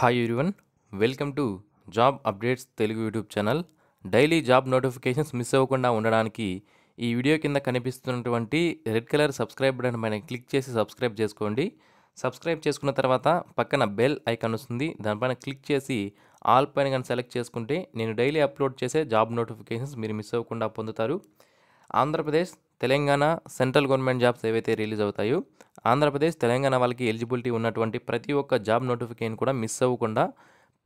hi everyone welcome to job updates Telugu YouTube channel daily job notifications miss అవ్వకుండా ఉండడానికి ఈ video కింద కనిపిస్తున్నటువంటి రెడ్ కలర్ సబ్స్క్రైబ్ బటన్ పైన క్లిక్ చేసి సబ్స్క్రైబ్ చేసుకోండి సబ్స్క్రైబ్ చేసుకున్న తర్వాత పక్కన బెల్ ఐకాన్ వస్తుంది దానిపైన క్లిక్ చేసి ఆల్ పైన కానీ సెలెక్ట్ చేసుకుంటే నేను డైలీ అప్లోడ్ చేసే జాబ్ నోటిఫికేషన్స్ మీరు మిస్ అవ్వకుండా పొందుతారు Andhra Pradesh Telangana central government jobs ఏవైతే రిలీజ్ అవుతాయో ఆంధ్రప్రదేశ్ తెలంగాణ వాళ్ళకి ఎలిజిబిలిటీ ఉన్నటువంటి ప్రతి ఒక్క జాబ్ నోటిఫికేషన్ కూడా మిస్ అవ్వకుండా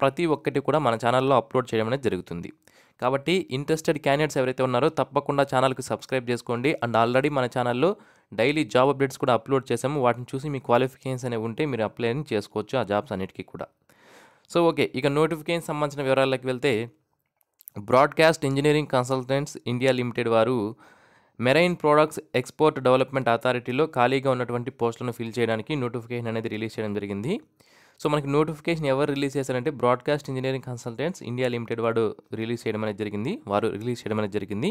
ప్రతి ఒక్కటి కూడా మన ఛానల్లో అప్లోడ్ చేయడం అనేది జరుగుతుంది కాబట్టి ఇంట్రెస్టెడ్ క్యాండిడేట్స్ ఎవరైతే ఉన్నారో తప్పకుండా ఛానల్కి సబ్స్క్రైబ్ చేసుకోండి అండ్ ఆల్రెడీ మన ఛానల్లో డైలీ జాబ్ అప్డేట్స్ కూడా అప్లోడ్ చేసాము వాటిని చూసి మీ క్వాలిఫికేషన్స్ అనేవి ఉంటే మీరు అప్లై అని చేసుకోవచ్చు ఆ జాబ్స్ అన్నిటికీ కూడా సో ఓకే ఇక నోటిఫికేషన్ సంబంధించిన వివరాల్లోకి వెళ్తే broadcast engineering consultants India limited వారు మెరైన్ ప్రోడక్ట్స్ ఎక్స్పోర్ట్ డెవలప్మెంట్ అథారిటీలో ఖాళీగా ఉన్నటువంటి పోస్టులను ఫిల్ చేయడానికి నోటిఫికేషన్ అనేది రిలీజ్ చేయడం జరిగింది సో మనకి నోటిఫికేషన్ ఎవరు రిలీజ్ చేశారంటే broadcast engineering consultants India limited వాడు రిలీజ్ చేయడం అనేది జరిగింది వారు రిలీజ్ చేయడం అనేది జరిగింది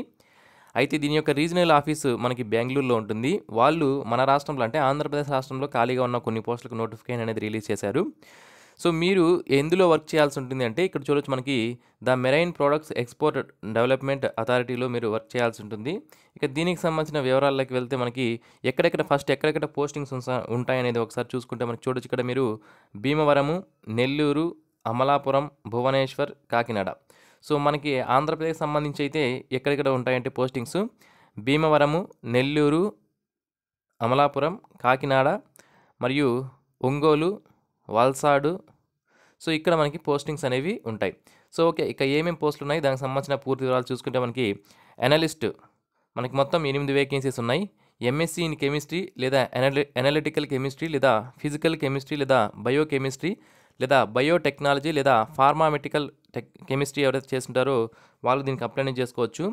అయితే దీని యొక్క రీజనల్ ఆఫీసు మనకి బెంగళూరులో ఉంటుంది వాళ్ళు మన రాష్ట్రంలో అంటే ఆంధ్రప్రదేశ్ రాష్ట్రంలో ఖాళీగా ఉన్న కొన్ని పోస్టులకు నోటిఫికేషన్ అనేది రిలీజ్ చేశారు సో మీరు ఎందులో వర్క్ చేయాల్సి ఉంటుంది అంటే ఇక్కడ చూడొచ్చు మనకి the marine products export development అథారిటీలో మీరు వర్క్ చేయాల్సి ఉంటుంది ఇక దీనికి సంబంధించిన వివరాల్లోకి వెళ్తే మనకి ఎక్కడెక్కడ ఫస్ట్ ఎక్కడెక్కడ పోస్టింగ్స్ ఉంటాయనేది ఒకసారి చూసుకుంటే మనకి చూడొచ్చు ఇక్కడ మీరు భీమవరము నెల్లూరు అమలాపురం భువనేశ్వర్ కాకినాడ సో మనకి ఆంధ్రప్రదేశ్ సంబంధించి అయితే ఎక్కడెక్కడ ఉంటాయంటే పోస్టింగ్స్ భీమవరము నెల్లూరు అమలాపురం కాకినాడ మరియు ఒంగోలు వల్సాడు సో ఇక్కడ మనకి పోస్టింగ్స్ అనేవి ఉంటాయి సో ఓకే ఇక ఏమేమి పోస్టులు ఉన్నాయి దానికి సంబంధించిన పూర్తి వివరాలు చూసుకుంటే మనకి అనలిస్ట్ మనకి మొత్తం ఎనిమిది వేకెన్సీస్ ఉన్నాయి ఎంఎస్సీ ఇన్ కెమిస్ట్రీ లేదా ఎనలిటికల్ కెమిస్ట్రీ లేదా ఫిజికల్ కెమిస్ట్రీ లేదా బయోకెమిస్ట్రీ లేదా బయోటెక్నాలజీ లేదా ఫార్మామెటికల్ టెక్ కెమిస్ట్రీ ఎవరైతే చేస్తుంటారో వాళ్ళు దీనికి అప్లై చేసుకోవచ్చు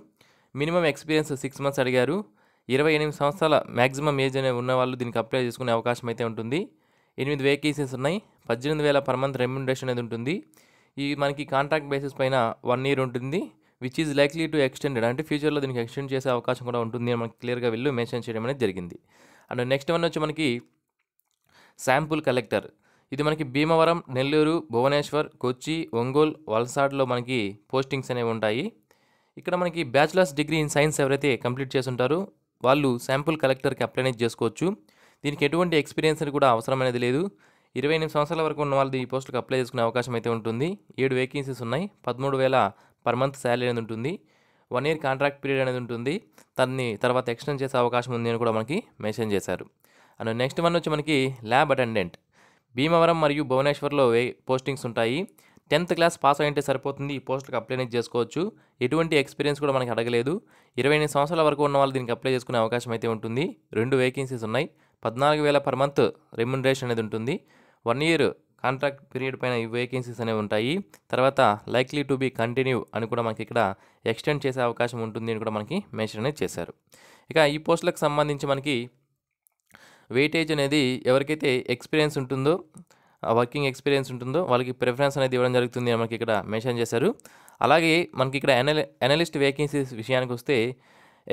మినిమం ఎక్స్పీరియన్స్ సిక్స్ మంత్స్ అడిగారు ఇరవై ఎనిమిది సంవత్సరాల మ్యాక్సిమం ఏజ్ అనే ఉన్న వాళ్ళు దీనికి అప్లై చేసుకునే అవకాశం అయితే ఉంటుంది ఎనిమిది వేకెన్సీస్ ఉన్నాయి పద్దెనిమిది వేల పర్ మంత్ రెమ్యూనరేషన్ అనేది ఉంటుంది ఈ మనకి కాంట్రాక్ట్ బేసిస్ పైన వన్ ఇయర్ ఉంటుంది which is likely to extended అంటే ఫ్యూచర్లో దీనికి ఎక్స్టెండ్ చేసే అవకాశం కూడా ఉంటుంది అని మనకి క్లియర్గా వెళ్ళు మెన్షన్ చేయడం అనేది జరిగింది అండ్ నెక్స్ట్ వన్ వచ్చి మనకి శాంపుల్ కలెక్టర్ ఇది మనకి భీమవరం నెల్లూరు భువనేశ్వర్ కొచ్చి ఒంగోలు వలసాడ్లో మనకి పోస్టింగ్స్ అనేవి ఉంటాయి ఇక్కడ మనకి బ్యాచిలర్స్ డిగ్రీ ఇన్ సైన్స్ ఎవరైతే కంప్లీట్ చేస్తుంటారో వాళ్ళు శాంపుల్ కలెక్టర్కి అప్లై చేసుకోవచ్చు దీనికి ఎటువంటి ఎక్స్పీరియన్స్ కూడా అవసరం అనేది లేదు ఇరవై ఎనిమిది సంవత్సరాల వరకు ఉన్న వాళ్ళు ఈ పోస్టుకు అప్లై చేసుకునే అవకాశం అయితే ఉంటుంది ఏడు వేకెన్సీస్ ఉన్నాయి పదమూడు వేల పర్ మంత్ శాలరీ అనేది ఉంటుంది వన్ ఇయర్ కాంట్రాక్ట్ పీరియడ్ అనేది ఉంటుంది దాన్ని తర్వాత ఎక్స్టెండ్ చేసే అవకాశం ఉంది అని కూడా మనకి మెన్షన్ చేశారు అండ్ నెక్స్ట్ వన్ వచ్చి మనకి ల్యాబ్ అటెండెంట్ భీమవరం మరియు భువనేశ్వర్లో వే పోస్టింగ్స్ ఉంటాయి టెన్త్ క్లాస్ పాస్ అయింటే సరిపోతుంది ఈ పోస్టుకు అప్లై చేసుకోవచ్చు ఎటువంటి ఎక్స్పీరియన్స్ కూడా మనకి అడగలేదు ఇరవై ఎనిమిది సంవత్సరాల వరకు ఉన్న వాళ్ళు దీనికి అప్లై చేసుకునే అవకాశం అయితే ఉంటుంది రెండు వేకెన్సీస్ ఉన్నాయి పద్నాలుగు వేల పర్ మంత్ రెమ్యునరేషన్ అనేది ఉంటుంది వన్ ఇయర్ కాంట్రాక్ట్ పీరియడ్ పైన ఈ వేకెన్సీస్ అనేవి ఉంటాయి తర్వాత లైక్లీ టు బీ కంటిన్యూ అని కూడా మనకి ఇక్కడ ఎక్స్టెండ్ చేసే అవకాశం ఉంటుంది అని కూడా మనకి మెన్షన్ అనేది చేశారు ఇక ఈ పోస్టులకు సంబంధించి మనకి వెయిటేజ్ అనేది ఎవరికైతే ఎక్స్పీరియన్స్ ఉంటుందో వర్కింగ్ ఎక్స్పీరియన్స్ ఉంటుందో వాళ్ళకి ప్రిఫరెన్స్ అనేది ఇవ్వడం జరుగుతుంది అని మనకి ఇక్కడ మెన్షన్ చేశారు అలాగే మనకి ఇక్కడ ఎనలి ఎనలిస్ట్ వేకెన్సీస్ విషయానికి వస్తే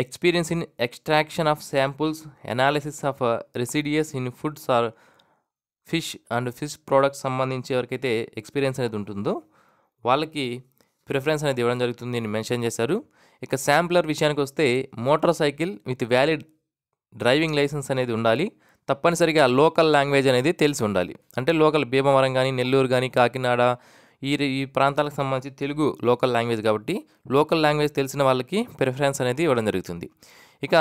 experience in extraction of samples analysis of residues in foods or fish and fish products సంబంధించి ఎవరికైతే ఎక్స్పీరియన్స్ అనేది ఉంటుందో వాళ్ళకి ప్రిఫరెన్స్ అనేది ఇవ్వడం జరుగుతుంది అని మెన్షన్ చేశారు ఇక శాంప్లర్ విషయానికి వస్తే motorcycle with valid driving licence అనేది ఉండాలి తప్పనిసరిగా లోకల్ లాంగ్వేజ్ అనేది తెలిసి ఉండాలి అంటే లోకల్ భీమవరం కానీ నెల్లూరు కానీ కాకినాడ ఈ ఈ ప్రాంతాలకు సంబంధించి తెలుగు లోకల్ లాంగ్వేజ్ కాబట్టి లోకల్ లాంగ్వేజ్ తెలిసిన వాళ్ళకి ప్రిఫరెన్స్ అనేది ఇవ్వడం జరుగుతుంది ఇక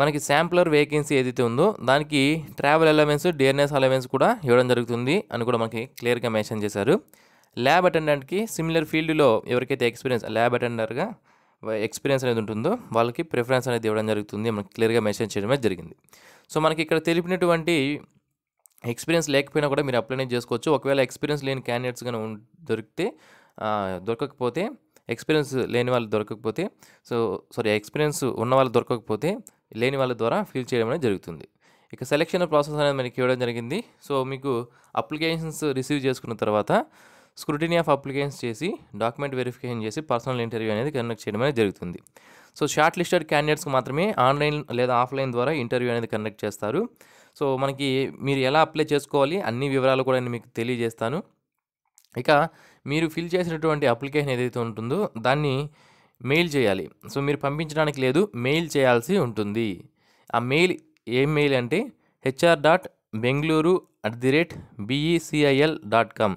మనకి శాంప్లర్ వేకెన్సీ ఏదైతే ఉందో దానికి ట్రావెల్ అలవెన్స్ డిఎన్ఎస్ అలవెన్స్ కూడా ఇవ్వడం జరుగుతుంది అని కూడా మనకి క్లియర్గా మెన్షన్ చేశారు ల్యాబ్ అటెండెంట్కి సిమిలర్ ఫీల్డ్లో ఎవరికైతే ఎక్స్పీరియన్స్ ల్యాబ్ అటెండర్గా ఎక్స్పీరియన్స్ అనేది ఉంటుందో వాళ్ళకి ప్రిఫరెన్స్ అనేది ఇవ్వడం జరుగుతుంది మనకి క్లియర్గా మెన్షన్ చేయడమే జరిగింది సో మనకి ఇక్కడ తెలిపినటువంటి ఎక్స్పీరియన్స్ లేకపోయినా కూడా మీరు అప్లై చేసుకోవచ్చు ఒకవేళ ఎక్స్పీరియన్స్ లేని క్యాండిడేట్స్ కానీ దొరికితే దొరకకపోతే ఎక్స్పీరియన్స్ లేని వాళ్ళు దొరకకపోతే సో సారీ ఎక్స్పీరియన్స్ ఉన్న వాళ్ళు దొరకకపోతే లేని వాళ్ళ ద్వారా ఫిల్ చేయడం అనేది జరుగుతుంది ఇక సెలెక్షన్ ప్రాసెస్ అనేది మనకి ఇవ్వడం జరిగింది సో మీకు అప్లికేషన్స్ రిసీవ్ చేసుకున్న తర్వాత స్క్రూటినీ ఆఫ్ అప్లికేషన్స్ చేసి డాక్యుమెంట్ వెరిఫికేషన్ చేసి పర్సనల్ ఇంటర్వ్యూ అనేది కండక్ట్ చేయడం అనేది జరుగుతుంది సో షార్ట్ లిస్టెడ్ క్యాండిడేట్స్కి మాత్రమే ఆన్లైన్ లేదా ఆఫ్లైన్ ద్వారా ఇంటర్వ్యూ అనేది కండక్ట్ చేస్తారు సో మనకి మీరు ఎలా అప్లై చేసుకోవాలి అన్ని వివరాలు కూడా నేను మీకు తెలియజేస్తాను ఇక మీరు ఫిల్ చేసినటువంటి అప్లికేషన్ ఏదైతే ఉంటుందో దాన్ని మెయిల్ చేయాలి సో మీరు పంపించడానికి లేదు మెయిల్ చేయాల్సి ఉంటుంది ఆ మెయిల్ ఏం మెయిల్ అంటే HR dot Bengaluru at the rate BECIL dot com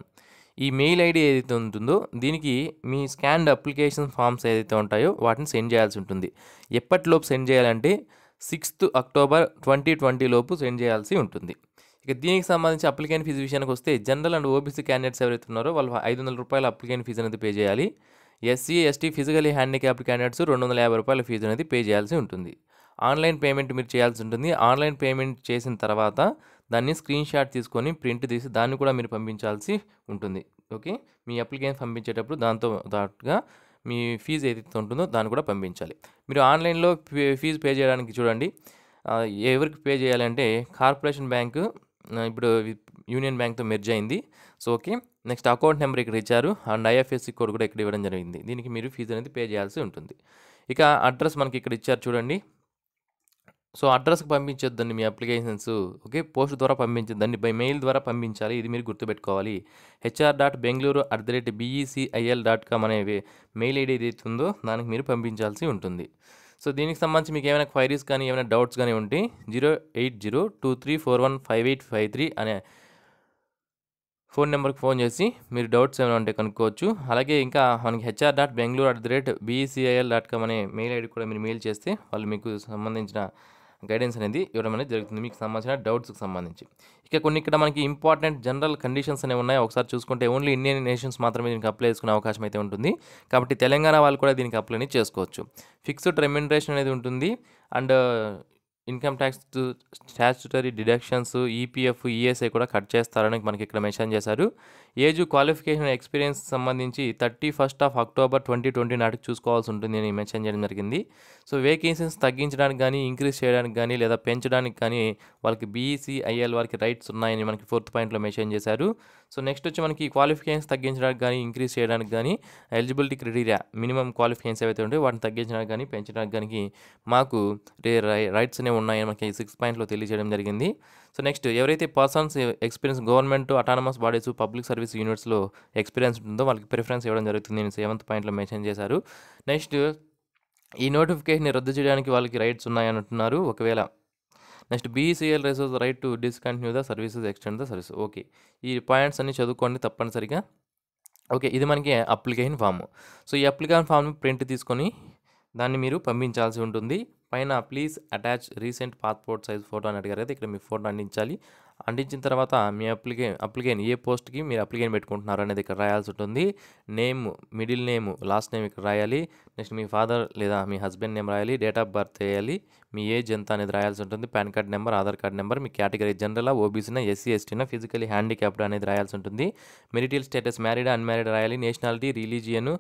ఈ మెయిల్ ఐడి ఏదైతే ఉంటుందో దీనికి మీ స్కాన్డ్ అప్లికేషన్ ఫామ్స్ ఏదైతే ఉంటాయో వాటిని సెండ్ చేయాల్సి ఉంటుంది ఎప్పటిలోపు సెండ్ చేయాలంటే సిక్స్త్ అక్టోబర్ ట్వంటీ ట్వంటీ లోపు సెండ్ చేయాల్సి ఉంటుంది ఇక దీనికి సంబంధించి అప్లికేషన్ ఫీజు విషయానికి వస్తే జనరల్ అండ్ ఓబీసీ క్యాండిడేట్స్ ఎవరైతే ఉన్నారో వాళ్ళు ఐదు వందల రూపాయల అప్లికేషన్ ఫీజు అనేది పే చేయాలి SC ST physically handicap candidates రెండు వందల యాభై రూపాయల ఫీజు అనేది పే చేయాల్సి ఉంటుంది ఆన్లైన్ పేమెంట్ మీరు చేయాల్సి ఉంటుంది ఆన్లైన్ పేమెంట్ చేసిన తర్వాత దాన్ని స్క్రీన్ షాట్ తీసుకొని ప్రింట్ తీసి దాన్ని కూడా మీరు పంపించాల్సి ఉంటుంది ఓకే మీ అప్లికేషన్ పంపించేటప్పుడు దాంతో దాటుగా మీ ఫీజు ఏదైతే ఉంటుందో దాన్ని కూడా పంపించాలి మీరు ఆన్లైన్లో ఫీజు పే చేయడానికి చూడండి ఎవరికి పే చేయాలంటే కార్పొరేషన్ బ్యాంకు ఇప్పుడు యూనియన్ బ్యాంక్తో మెర్జ్ అయింది so okay next account number ఇక్కడ ఇచ్చారు అండ్ ఐఎఫ్ఎస్సి కోడ్ కూడా ఇక్కడ ఇవ్వడం జరిగింది దీనికి మీరు ఫీజు అనేది పే చేయాల్సి ఉంటుంది ఇక అడ్రస్ మనకి ఇక్కడ ఇచ్చారు చూడండి సో అడ్రస్కి పంపించొద్దండి మీ అప్లికేషన్స్ ఓకే పోస్ట్ ద్వారా పంపించొద్దండి బై మెయిల్ ద్వారా పంపించాలి ఇది మీరు గుర్తుపెట్టుకోవాలి HR dot Bengaluru at the rate BECIL dot com అనే మెయిల్ ఐడి ఏదైతే ఉందో దానికి మీరు పంపించాల్సి ఉంటుంది సో దీనికి సంబంధించి మీకు ఏమైనా క్వైరీస్ కానీ ఏమైనా డౌట్స్ కానీ ఉంటే zero eight zero two three four one five eight five three అనే ఫోన్ నెంబర్కి ఫోన్ చేసి మీరు డౌట్స్ ఏమైనా ఉంటే కనుక్కోవచ్చు అలాగే ఇంకా మనకి HR dot Bengaluru at the rate BECIL dot com అనే మెయిల్ ఐడి కూడా మీరు మెయిల్ చేస్తే వాళ్ళు మీకు సంబంధించిన గైడెన్స్ అనేది ఇవ్వడం అనేది జరుగుతుంది మీకు సంబంధించిన డౌట్స్కి సంబంధించి ఇక కొన్ని ఇక్కడ మనకి ఇంపార్టెంట్ జనరల్ కండిషన్స్ అనేవి ఉన్నాయి ఒకసారి చూసుకుంటే ఓన్లీ ఇండియన్ నేషన్స్ మాత్రమే దీనికి అప్లై చేసుకునే అవకాశం అయితే ఉంటుంది కాబట్టి తెలంగాణ వాళ్ళు కూడా దీనికి అప్లై చేసుకోవచ్చు ఫిక్స్డ్ రెమ్యూనరేషన్ అనేది ఉంటుంది and income tax statutory deductions EPF ESI కూడా కట్ చేస్తారని మనకి ఇక్కడ మెన్షన్ చేశారు ఏజ్ క్వాలిఫికేషన్ ఎక్స్పీరియన్స్ సంబంధించి thirty first of October twenty twenty నాటికి చూసుకోవాల్సి ఉంటుంది నేను మెన్షన్ చేయడం జరిగింది సో వేకెన్సీస్ తగ్గించడానికి కానీ ఇంక్రీజ్ చేయడానికి కానీ లేదా పెంచడానికి కానీ వాళ్ళకి బీఈసీ ఐఎల్ వారికి రైట్స్ ఉన్నాయని మనకి ఫోర్త్ పాయింట్లో మెన్షన్ చేశారు సో నెక్స్ట్ వచ్చి మనకి క్వాలిఫికేషన్స్ తగ్గించడానికి కానీ ఇంక్రీజ్ చేయడానికి కానీ ఎలిజిబిలిటీ క్రైటీరియా మినిమం క్వాలిఫికేషన్స్ ఏవైతే ఉంటాయో వాటిని తగ్గించడానికి కానీ పెంచడానికి కానీ మాకు రైట్స్ అనేవి ఉన్నాయని మనకి సిక్స్ పాయింట్లో తెలియజేయడం జరిగింది సో నెక్స్ట్ ఎవరైతే persons experience government autonomous bodies public service యూనిట్స్లో ఎక్స్పీరియన్స్ ఉంటుందో వాళ్ళకి ప్రిఫరెన్స్ ఇవ్వడం జరుగుతుంది నేను సెవెంత్ పాయింట్లో మెన్షన్ చేశారు నెక్స్ట్ ఈ నోటిఫికేషన్ రద్దు చేయడానికి వాళ్ళకి రైట్స్ ఉన్నాయని అంటున్నారు ఒకవేళ next BCL resource right to discontinue the services extend the service okay ఈ పాయింట్స్ అన్ని చదువుకోండి తప్పనిసరిగా ఓకే ఇది మనకి అప్లికేషన్ ఫామ్ సో ఈ అప్లికేషన్ ఫామ్ ప్రింట్ తీసుకొని దాన్ని మీరు పంపించాల్సి ఉంటుంది పైన please attach recent passport size photo అని అడిగారు కదా ఇక్కడ మీ ఫోటో అందించాలి అందించిన తర్వాత మీ అప్లికే అప్లికేన్ ఏ పోస్ట్కి మీరు అప్లికేన్ పెట్టుకుంటున్నారు అనేది ఇక్కడ రాయాల్సి ఉంటుంది name middle name last name ఇక్కడ రాయాలి నెక్స్ట్ మీ ఫాదర్ లేదా మీ హస్బెండ్ నేమ్ రాయాలి డేట్ ఆఫ్ బర్త్ వేయాలి మీ ఏజ్ ఎంత అనేది రాయాల్సి ఉంటుంది PAN card number Aadhaar card number మీ కేటగిరీ జనరల్ ఓబీసీనా ఎస్సీ ఎస్టీనా ఫిజికలీ హ్యాండిక్యాప్డ్ అనేది రాయాల్సి ఉంటుంది మెరిటల్ స్టేటస్ మ్యారీడ్ అన్మ్యారీడ్ రాయాలి నేషనాలిటీ రిలీజియన్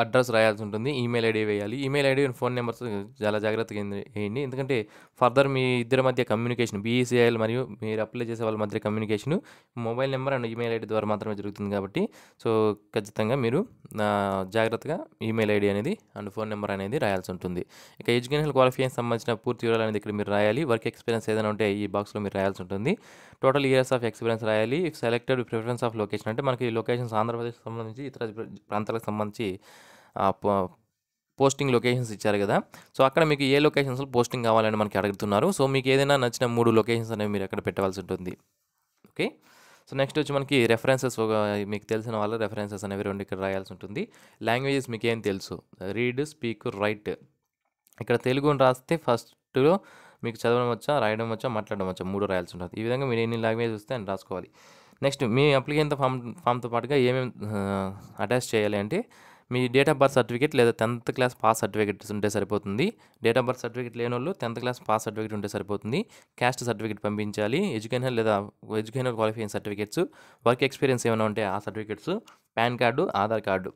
అడ్రస్ రాయాల్సి ఉంటుంది ఈమెయిల్ ఐడి వేయాలి ఈమెయిల్ ఐడి ఫోన్ నెంబర్స్ చాలా జాగ్రత్తగా వేయండి ఎందుకంటే ఫర్దర్ మీ ఇద్దరి మధ్య కమ్యూనికేషన్ బీఈసీఐఎల్ మరియు మీరు అప్లై చేసే వాళ్ళ మధ్య communication mobile number and email ID ద్వారా మాత్రమే జరుగుతుంది కాబట్టి సో ఖచ్చితంగా మీరు జాగ్రత్తగా ఈమెయిల్ ఐడి అనేది అండ్ ఫోన్ నెంబర్ అనేది రాయాల్సి ఉంటుంది ఇక ఎడ్యుకేషనల్ క్వాలిఫికేషన్ సంబంధించిన పూర్తి వివరాలు అనేది ఇక్కడ మీరు రాయాలి వర్క్ ఎక్స్పీరియన్స్ ఏదైనా ఉంటే ఈ బాక్స్లో మీరు రాయాల్సి ఉంటుంది టోటల్ ఇయర్స్ ఆఫ్ ఎక్స్పీరియన్స్ రాయాలి if selected preference of location అంటే మనకి లొకేషన్స్ ఆంధ్రప్రదేశ్ సంబంధించి ఇతర ప్రాంతాలకు సంబంధించి పోస్టింగ్ లొకేషన్స్ ఇచ్చారు కదా సో అక్కడ మీకు ఏ లొకేషన్స్లో పోస్టింగ్ కావాలని మనకి అడుగుతున్నారు సో మీకు ఏదైనా నచ్చిన మూడు లొకేషన్స్ అనేవి మీరు అక్కడ పెట్టవలసి ఉంటుంది ఓకే సో నెక్స్ట్ వచ్చి మనకి రెఫరెన్సెస్ ఒక మీకు తెలిసిన వాళ్ళ రెఫరెన్సెస్ అనేవి రెండు ఇక్కడ రాయాల్సి ఉంటుంది లాంగ్వేజెస్ మీకు ఏం తెలుసు రీడ్ స్పీక్ రైట్ ఇక్కడ తెలుగుని రాస్తే ఫస్ట్లో మీకు చదవడం వచ్చా రాయడం వచ్చా మాట్లాడడం వచ్చా మూడు రాయాల్సి ఉంటుంది ఈ విధంగా మీరు ఎన్ని లాంగ్వేజ్ వస్తే అని రాసుకోవాలి నెక్స్ట్ మీ అప్లికేషన్ ఫామ్ ఫామ్తో పాటుగా ఏమేమి అటాచ్ చేయాలి అంటే మీ డేట్ ఆఫ్ బర్త్ సర్టిఫికేట్ లేదా టెన్త్ క్లాస్ పాస్ సర్టిఫికేట్ ఉంటే సరిపోతుంది డేట్ ఆఫ్ బర్త్ సర్టిఫికేట్ లేని వాళ్ళు టెన్త్ క్లాస్ పాస్ సర్టిఫికేట్ ఉంటే సరిపోతుంది క్యాస్ట్ సర్టిఫికేట్ పంపించాలి ఎడ్యుకేషనల్ లేదా educational qualification certificates work experience ఏమైనా ఉంటే ఆ certificates PAN card Aadhaar card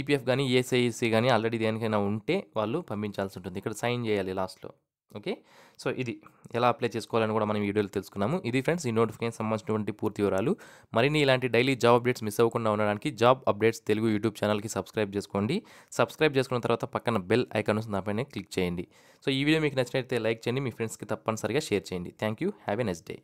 EPF కానీ ఏసీఈసీ కానీ ఆల్రెడీ దేనికైనా ఉంటే వాళ్ళు పంపించాల్సి ఉంటుంది ఇక్కడ సైన్ చేయాలి లాస్ట్లో ఓకే సో ఇది ఎలా అప్లై చేసుకోవాలని కూడా మనం వీడియోలో తెలుసుకున్నాము ఇది ఫ్రెండ్స్ ఈ నోటిఫికేషన్ సంబంధించినటువంటి పూర్తి వివరాలు మరిన్ని ఇలాంటి డైలీ జాబ్ అప్డేట్స్ మిస్ అవ్వకుండా ఉండడానికి జాబ్ అప్డేట్స్ తెలుగు యూట్యూబ్ ఛానల్కి సబ్స్క్రైబ్ చేసుకోండి సబ్స్క్రైబ్ చేసుకున్న తర్వాత పక్కన బెల్ ఐకాన్ వస్తుంది దానిపైన క్లిక్ చేయండి సో ఈ వీడియో మీకు నచ్చినట్లయితే లైక్ చేయండి మీ ఫ్రెండ్స్కి తప్పనిసరిగా షేర్ చేయండి thank you have a next day